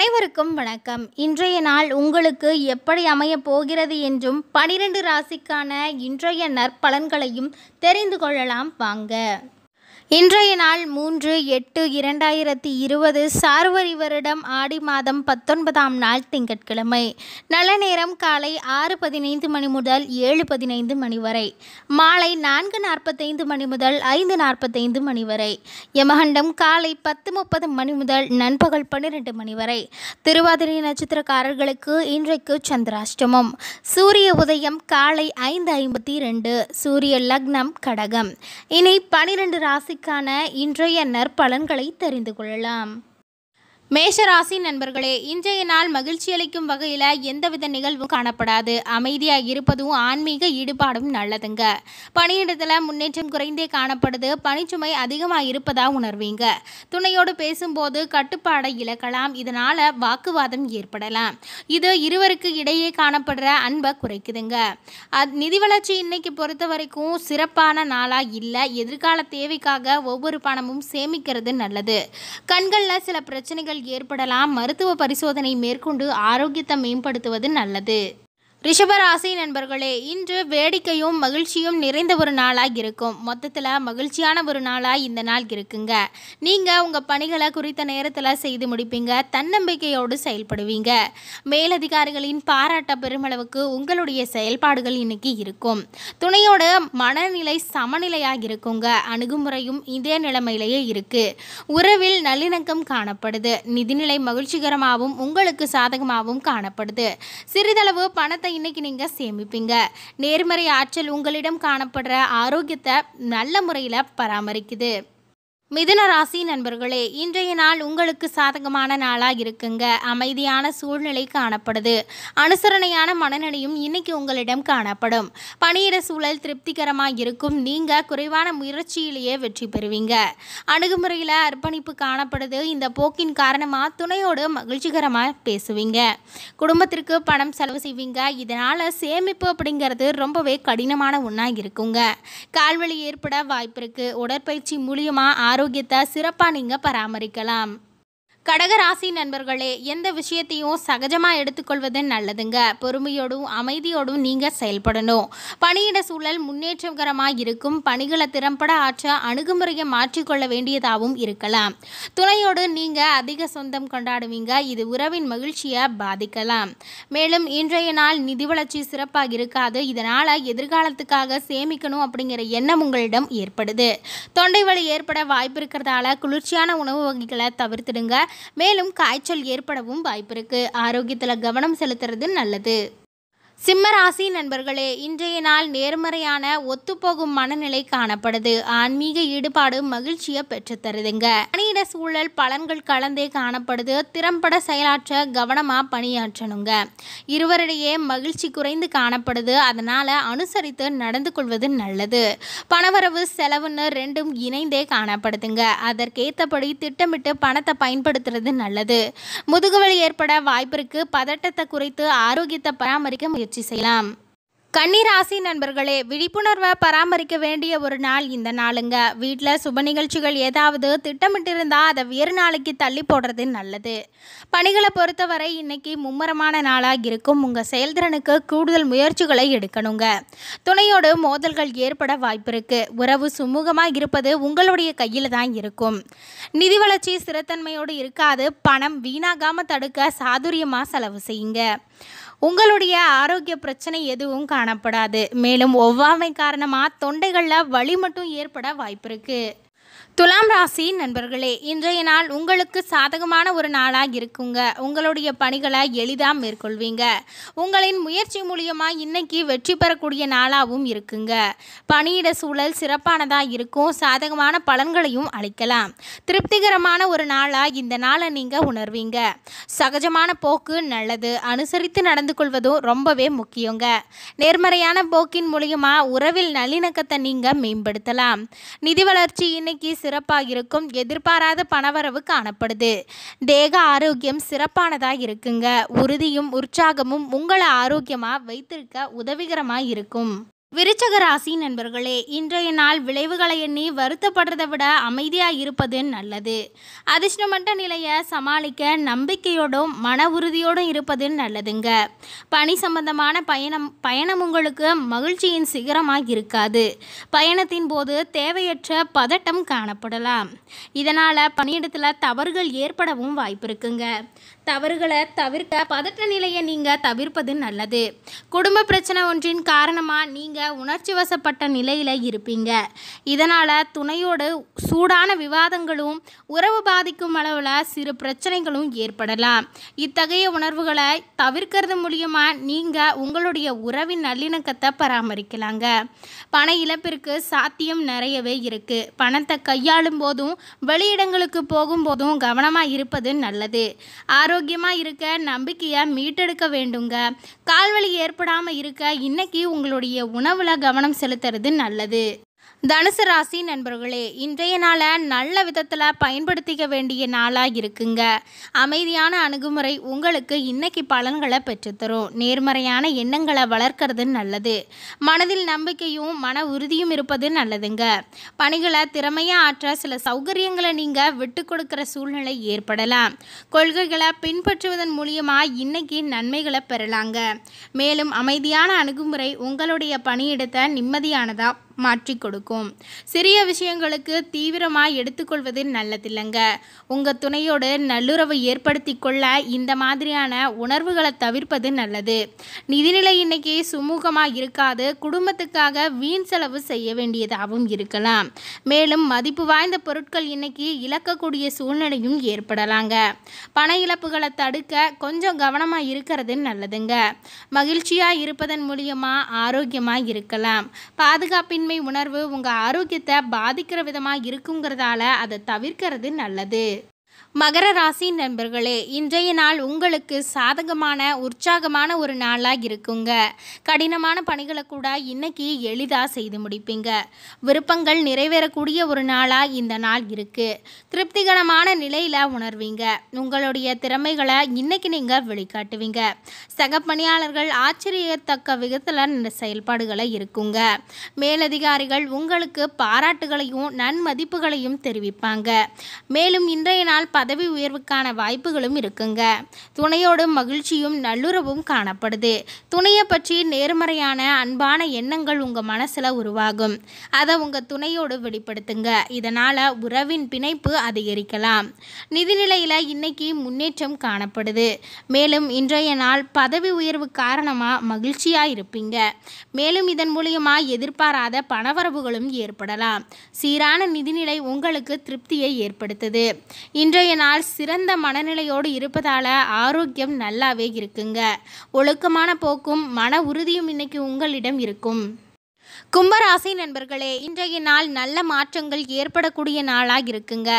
அனைவருக்கும் வணக்கம் இன்றைய நாள் உங்களுக்கு எப்படி அமையப் போகிறது என்றும் பனிரெண்டு ராசிக்கான இன்றைய நற்பலன்களையும் தெரிந்து கொள்ளலாம் வாங்க இன்றைய நாள் மூன்று எட்டு இரண்டாயிரத்தி இருபது சார்வரி வருடம் ஆடி மாதம் பத்தொன்பதாம் நாள் திங்கட்கிழமை நல்ல நேரம் காலை ஆறு பதினைந்து மணி முதல் ஏழு பதினைந்து மணி வரை மாலை நான்கு நாற்பத்தைந்து மணி முதல் ஐந்து நாற்பத்தைந்து மணி வரை யமகண்டம் காலை பத்து முப்பது மணி முதல் நண்பகல் பன்னிரெண்டு மணி வரை திருவாதிரை நட்சத்திரக்காரர்களுக்கு இன்றைக்கு சந்திராஷ்டமம் சூரிய உதயம் காலை ஐந்து ஐம்பத்தி ரெண்டு சூரிய லக்னம் கடகம் இனி பனிரெண்டு ராசி ராசிக்கான இன்றைய நற்பலன்களை தெரிந்து கொள்ளலாம் மேஷராசி நண்பர்களே இன்றைய நாள் மகிழ்ச்சி அளிக்கும் வகையில் எந்தவித நிகழ்வும் காணப்படாது அமைதியாக இருப்பதும் ஆன்மீக ஈடுபாடும் நல்லதுங்க பணியிடத்தில் முன்னேற்றம் குறைந்தே காணப்படுது பணிச்சுமை அதிகமாக இருப்பதாக உணர்வீங்க துணையோடு பேசும்போது கட்டுப்பாடை இழக்கலாம் இதனால் வாக்குவாதம் ஏற்படலாம் இது இருவருக்கு இடையே காணப்படுற அன்பை குறைக்குதுங்க நிதி வளர்ச்சி இன்னைக்கு பொறுத்த வரைக்கும் சிறப்பான நாளாக இல்லை எதிர்கால தேவைக்காக ஒவ்வொரு பணமும் சேமிக்கிறது நல்லது கண்களில் சில பிரச்சனைகள் ஏற்படலாம் மருத்துவ பரிசோதனை மேற்கொண்டு ஆரோக்கியத்தை மேம்படுத்துவது நல்லது ரிஷபராசி நண்பர்களே இன்று வேடிக்கையும் மகிழ்ச்சியும் நிறைந்த ஒரு நாளாக இருக்கும் மொத்தத்தில் மகிழ்ச்சியான ஒரு நாளாக இந்த நாள் இருக்குங்க நீங்கள் உங்கள் பணிகளை குறித்த நேரத்தில் செய்து முடிப்பீங்க தன்னம்பிக்கையோடு செயல்படுவீங்க மேலதிகாரிகளின் பாராட்ட பெருமளவுக்கு உங்களுடைய செயல்பாடுகள் இன்னைக்கு இருக்கும் துணையோட மனநிலை சமநிலையாக இருக்குங்க அணுகுமுறையும் இதே நிலைமையிலேயே இருக்குது உறவில் நல்லிணக்கம் காணப்படுது நிதிநிலை மகிழ்ச்சிகரமாகவும் உங்களுக்கு சாதகமாகவும் காணப்படுது சிறிதளவு பணத்தை இன்னைக்கு நீங்க சேமிப்பீங்க நேர்மறை ஆற்றல் உங்களிடம் காணப்படுற ஆரோக்கியத்தை நல்ல முறையில் பராமரிக்குது மிதுன ராசி நண்பர்களே இன்றைய நாள் உங்களுக்கு சாதகமான நாளாக இருக்குங்க அமைதியான சூழ்நிலை காணப்படுது அனுசரணையான மனநிலையும் இன்னைக்கு உங்களிடம் காணப்படும் பணியிட சூழல் திருப்திகரமாக இருக்கும் நீங்கள் குறைவான முயற்சியிலேயே வெற்றி பெறுவீங்க அணுகுமுறையில் அர்ப்பணிப்பு காணப்படுது இந்த போக்கின் காரணமாக துணையோடு மகிழ்ச்சிகரமாக பேசுவீங்க குடும்பத்திற்கு பணம் செலவு செய்வீங்க இதனால் சேமிப்பு அப்படிங்கிறது ரொம்பவே கடினமான ஒன்றாக இருக்குங்க கால்வழி ஏற்பட வாய்ப்பு இருக்குது உடற்பயிற்சி மூலியமாக ஆரோக்கியத்தை சிறப்பாக நீங்கள் பராமரிக்கலாம் கடகராசி நண்பர்களே எந்த விஷயத்தையும் சகஜமாக எடுத்துக்கொள்வது நல்லதுங்க பொறுமையோடும் அமைதியோடும் நீங்கள் செயல்படணும் பணியிட சூழல் முன்னேற்றகரமாக இருக்கும் பணிகளை திறம்பட ஆற்ற அணுகுமுறையை மாற்றிக்கொள்ள வேண்டியதாகவும் இருக்கலாம் துணையோடு நீங்கள் அதிக சொந்தம் கொண்டாடுவீங்க இது உறவின் மகிழ்ச்சியை பாதிக்கலாம் மேலும் இன்றைய நாள் நிதி வளர்ச்சி சிறப்பாக இருக்காது இதனால் எதிர்காலத்துக்காக சேமிக்கணும் அப்படிங்கிற எண்ணம் உங்களிடம் ஏற்படுது தொண்டை வலி ஏற்பட வாய்ப்பு இருக்கிறதால குளிர்ச்சியான உணவு வகைகளை தவிர்த்திடுங்க மேலும் காய்ச்சல் ஏற்படவும் வாய்ப்பிருக்கு ஆரோக்கியத்தில் கவனம் செலுத்துறது நல்லது சிம்மராசி நண்பர்களே இன்றைய நாள் நேர்மறையான ஒத்துப்போகும் மனநிலை காணப்படுது ஆன்மீக ஈடுபாடு மகிழ்ச்சியை தருதுங்க பணியிட சூழல் பலன்கள் கலந்தே காணப்படுது திறம்பட செயலாற்ற கவனமாக பணியாற்றணுங்க இருவரிடையே மகிழ்ச்சி குறைந்து காணப்படுது அதனால் அனுசரித்து நடந்து கொள்வது நல்லது பணவரவு செலவுன்னு ரெண்டும் இணைந்தே காணப்படுதுங்க அதற்கேற்றபடி திட்டமிட்டு பணத்தை பயன்படுத்துறது நல்லது முதுகுவலி ஏற்பட வாய்ப்பிற்கு பதட்டத்தை குறைத்து ஆரோக்கியத்தை பராமரிக்க முயற்சி முயற்சி செய்யலாம் கன்னிராசி நண்பர்களே விழிப்புணர்வை பராமரிக்க வேண்டிய ஒரு நாள் இந்த நாளுங்க வீட்டில் சுப நிகழ்ச்சிகள் ஏதாவது திட்டமிட்டிருந்தால் அதை வேறு நாளைக்கு தள்ளி போடுறது நல்லது பணிகளை பொறுத்தவரை இன்னைக்கு மும்முரமான நாளாக இருக்கும் உங்கள் செயல்திறனுக்கு கூடுதல் முயற்சிகளை எடுக்கணுங்க துணையோடு மோதல்கள் ஏற்பட வாய்ப்பு உறவு சுமூகமாக இருப்பது உங்களுடைய கையில் தான் இருக்கும் நிதி வளர்ச்சி சிறத்தன்மையோடு இருக்காது பணம் வீணாகாமல் தடுக்க சாதுரியமாக செலவு செய்யுங்க உங்களுடைய ஆரோக்கிய பிரச்சனை எதுவும் காணப்படாது மேலும் ஒவ்வாமை காரணமாக தொண்டைகளில் வலி மட்டும் ஏற்பட வாய்ப்பு இருக்குது துலாம் ராசி நண்பர்களே இன்றைய நாள் உங்களுக்கு சாதகமான ஒரு நாளாக இருக்குங்க உங்களுடைய பணிகளை எளிதாக மேற்கொள்வீங்க உங்களின் முயற்சி மூலியமாக இன்னைக்கு வெற்றி பெறக்கூடிய நாளாகவும் இருக்குங்க பணியிட சூழல் சிறப்பானதாக இருக்கும் சாதகமான பலன்களையும் அளிக்கலாம் திருப்திகரமான ஒரு நாளாக இந்த நாளை நீங்கள் உணர்வீங்க சகஜமான போக்கு நல்லது அனுசரித்து நடந்து கொள்வதும் ரொம்பவே முக்கியங்க நேர்மறையான போக்கின் மூலியமாக உறவில் நல்லிணக்கத்தை நீங்கள் மேம்படுத்தலாம் நிதி வளர்ச்சி இன்னைக்கு இன்னைக்கு சிறப்பாக இருக்கும் எதிர்பாராத பணவரவு காணப்படுது தேக ஆரோக்கியம் சிறப்பானதாக இருக்குங்க உறுதியும் உற்சாகமும் உங்களை ஆரோக்கியமாக வைத்திருக்க உதவிகரமாக இருக்கும் விருச்சக ராசி நண்பர்களே இன்றைய நாள் விளைவுகளை எண்ணி வருத்தப்படுறதை விட அமைதியாக இருப்பது நல்லது அதிர்ஷ்டமன்ற நிலையை சமாளிக்க நம்பிக்கையோடும் மன உறுதியோடும் இருப்பது நல்லதுங்க பணி சம்பந்தமான பயணம் பயணம் உங்களுக்கு மகிழ்ச்சியின் சிகரமாக இருக்காது பயணத்தின் போது தேவையற்ற பதட்டம் காணப்படலாம் இதனால் பணியிடத்தில் தவறுகள் ஏற்படவும் வாய்ப்பு இருக்குங்க தவறுகளை தவிர்க்க பதட்ட நிலையை நீங்கள் தவிர்ப்பது நல்லது குடும்ப பிரச்சனை ஒன்றின் காரணமாக நீங்கள் உணர்ச்சி வசப்பட்ட நிலையில் இருப்பீங்க இதனால் துணையோடு சூடான விவாதங்களும் உறவு பாதிக்கும் அளவில் சிறு பிரச்சனைகளும் ஏற்படலாம் இத்தகைய உணர்வுகளை தவிர்க்கிறது மூலியமாக நீங்கள் உங்களுடைய உறவின் நல்லிணக்கத்தை பராமரிக்கலாங்க பண இழப்பிற்கு சாத்தியம் நிறையவே இருக்குது பணத்தை கையாளும் போதும் வெளியிடங்களுக்கு போகும்போதும் கவனமாக இருப்பது நல்லது ஆரோக்கியமாக இருக்க நம்பிக்கையை மீட்டெடுக்க வேண்டுங்க கால்வழி ஏற்படாமல் இருக்க இன்றைக்கி உங்களுடைய உணவில் கவனம் செலுத்துறது நல்லது தனுசு ராசி நண்பர்களே இன்றைய நாளை நல்ல விதத்தில் பயன்படுத்திக்க வேண்டிய நாளாக இருக்குங்க அமைதியான அணுகுமுறை உங்களுக்கு இன்னைக்கு பலன்களை பெற்றுத்தரும் நேர்மறையான எண்ணங்களை வளர்க்கறது நல்லது மனதில் நம்பிக்கையும் மன உறுதியும் இருப்பது நல்லதுங்க பணிகளை திறமையாக ஆற்ற சில சௌகரியங்களை நீங்கள் விட்டு கொடுக்குற சூழ்நிலை ஏற்படலாம் கொள்கைகளை பின்பற்றுவதன் மூலியமாக இன்னைக்கு நன்மைகளை பெறலாங்க மேலும் அமைதியான அணுகுமுறை உங்களுடைய பணியிடத்தை நிம்மதியானதாக மாற்றி கொடுக்கும் சிறிய விஷயங்களுக்கு தீவிரமாக எடுத்துக்கொள்வது நல்லதில்லைங்க உங்கள் துணையோடு நல்லுறவை ஏற்படுத்தி கொள்ள இந்த மாதிரியான உணர்வுகளை தவிர்ப்பது நல்லது நிதிநிலை இன்னைக்கு சுமூகமாக இருக்காது குடும்பத்துக்காக வீண் செலவு செய்ய வேண்டியதாகவும் இருக்கலாம் மேலும் மதிப்பு வாய்ந்த பொருட்கள் இன்னைக்கு இழக்கக்கூடிய சூழ்நிலையும் ஏற்படலாங்க பண இழப்புகளை தடுக்க கொஞ்சம் கவனமாக இருக்கிறது நல்லதுங்க மகிழ்ச்சியாக இருப்பதன் மூலியமாக ஆரோக்கியமாக இருக்கலாம் பாதுகாப்பின் மேலாண்மை உணர்வு உங்கள் ஆரோக்கியத்தை பாதிக்கிற விதமாக இருக்குங்கிறதால அதை தவிர்க்கிறது நல்லது மகர ராசி நண்பர்களே இன்றைய நாள் உங்களுக்கு சாதகமான உற்சாகமான ஒரு நாளாக இருக்குங்க கடினமான பணிகளை கூட இன்னைக்கு எளிதாக செய்து முடிப்பீங்க விருப்பங்கள் நிறைவேறக்கூடிய ஒரு நாளாக இந்த நாள் இருக்குது திருப்திகரமான நிலையில் உணர்வீங்க உங்களுடைய திறமைகளை இன்னைக்கு நீங்கள் வெளிக்காட்டுவீங்க சக பணியாளர்கள் ஆச்சரியத்தக்க விதத்தில் செயல்பாடுகளை இருக்குங்க மேலதிகாரிகள் உங்களுக்கு பாராட்டுகளையும் நன்மதிப்புகளையும் தெரிவிப்பாங்க மேலும் இன்றைய நாள் இதனால் பதவி உயர்வுக்கான வாய்ப்புகளும் இருக்குங்க துணையோடு மகிழ்ச்சியும் நல்லுறவும் காணப்படுது துணையை பற்றி நேர்மறையான அன்பான எண்ணங்கள் உங்கள் மனசில் உருவாகும் அதை உங்கள் துணையோடு வெளிப்படுத்துங்க இதனால் உறவின் பிணைப்பு அதிகரிக்கலாம் நிதிநிலையில் இன்னைக்கு முன்னேற்றம் காணப்படுது மேலும் இன்றைய நாள் பதவி உயர்வு காரணமாக மகிழ்ச்சியாக இருப்பீங்க மேலும் இதன் மூலியமா எதிர்பாராத பணவரவுகளும் ஏற்படலாம் சீரான நிதிநிலை உங்களுக்கு திருப்தியை ஏற்படுத்துது இன்றைய நாள் சிறந்த மனநிலையோடு இருப்பதால் ஆரோக்கியம் நல்லாவே இருக்குங்க ஒழுக்கமான போக்கும் மன உறுதியும் இன்னைக்கு உங்களிடம் இருக்கும் கும்பராசி நண்பர்களே இன்றைய நாள் நல்ல மாற்றங்கள் ஏற்படக்கூடிய நாளாக இருக்குங்க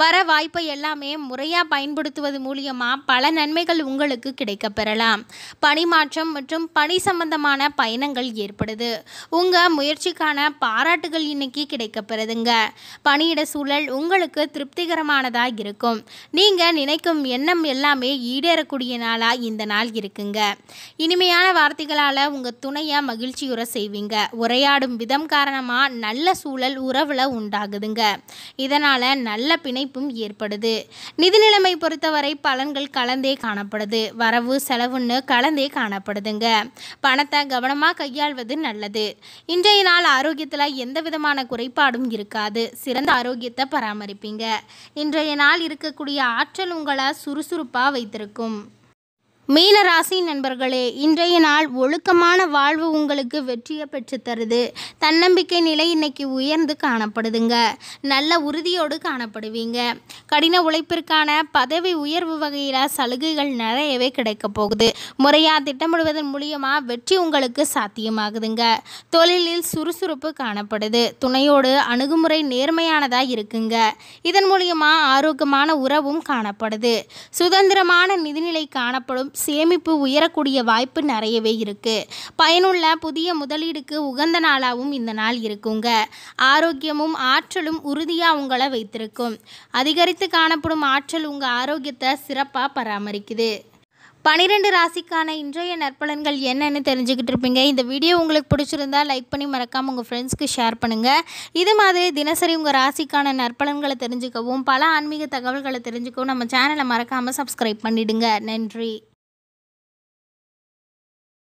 வர வாய்ப்பை எல்லாமே முறையாக பயன்படுத்துவது மூலியமா பல நன்மைகள் உங்களுக்கு கிடைக்க பெறலாம் பணி மாற்றம் மற்றும் பணி சம்பந்தமான பயணங்கள் ஏற்படுது உங்கள் முயற்சிக்கான பாராட்டுகள் இன்னைக்கு கிடைக்க பெறுதுங்க பணியிட சூழல் உங்களுக்கு திருப்திகரமானதாக இருக்கும் நீங்கள் நினைக்கும் எண்ணம் எல்லாமே ஈடேறக்கூடிய நாளாக இந்த நாள் இருக்குங்க இனிமையான வார்த்தைகளால் உங்கள் துணையை மகிழ்ச்சியுற செய்வீங்க உரையா விளையாடும் விதம் காரணமாக நல்ல சூழல் உறவில் உண்டாகுதுங்க இதனால் நல்ல பிணைப்பும் ஏற்படுது நிதி நிலைமை பொறுத்தவரை பலன்கள் கலந்தே காணப்படுது வரவு செலவுன்னு கலந்தே காணப்படுதுங்க பணத்தை கவனமாக கையாள்வது நல்லது இன்றைய நாள் ஆரோக்கியத்தில் எந்த விதமான குறைபாடும் இருக்காது சிறந்த ஆரோக்கியத்தை பராமரிப்பீங்க இன்றைய நாள் இருக்கக்கூடிய ஆற்றல் உங்களை சுறுசுறுப்பாக வைத்திருக்கும் மீனராசி நண்பர்களே இன்றைய நாள் ஒழுக்கமான வாழ்வு உங்களுக்கு வெற்றியை பெற்று தருது தன்னம்பிக்கை நிலை இன்னைக்கு உயர்ந்து காணப்படுதுங்க நல்ல உறுதியோடு காணப்படுவீங்க கடின உழைப்பிற்கான பதவி உயர்வு வகையில் சலுகைகள் நிறையவே கிடைக்க போகுது முறையாக திட்டமிடுவதன் மூலியமாக வெற்றி உங்களுக்கு சாத்தியமாகுதுங்க தொழிலில் சுறுசுறுப்பு காணப்படுது துணையோடு அணுகுமுறை நேர்மையானதாக இருக்குங்க இதன் மூலியமாக ஆரோக்கியமான உறவும் காணப்படுது சுதந்திரமான நிதிநிலை காணப்படும் சேமிப்பு உயரக்கூடிய வாய்ப்பு நிறையவே இருக்குது பயனுள்ள புதிய முதலீடுக்கு உகந்த நாளாகவும் இந்த நாள் இருக்குங்க ஆரோக்கியமும் ஆற்றலும் உறுதியாக உங்களை வைத்திருக்கும் அதிகரித்து காணப்படும் ஆற்றல் உங்கள் ஆரோக்கியத்தை சிறப்பாக பராமரிக்குது பனிரெண்டு ராசிக்கான இன்றைய நற்பலன்கள் என்னென்னு தெரிஞ்சுக்கிட்டு இருப்பீங்க இந்த வீடியோ உங்களுக்கு பிடிச்சிருந்தா லைக் பண்ணி மறக்காமல் உங்கள் ஃப்ரெண்ட்ஸ்க்கு ஷேர் பண்ணுங்கள் இது மாதிரி தினசரி உங்கள் ராசிக்கான நற்பலன்களை தெரிஞ்சுக்கவும் பல ஆன்மீக தகவல்களை தெரிஞ்சுக்கவும் நம்ம சேனலை மறக்காமல் சப்ஸ்கிரைப் பண்ணிவிடுங்க நன்றி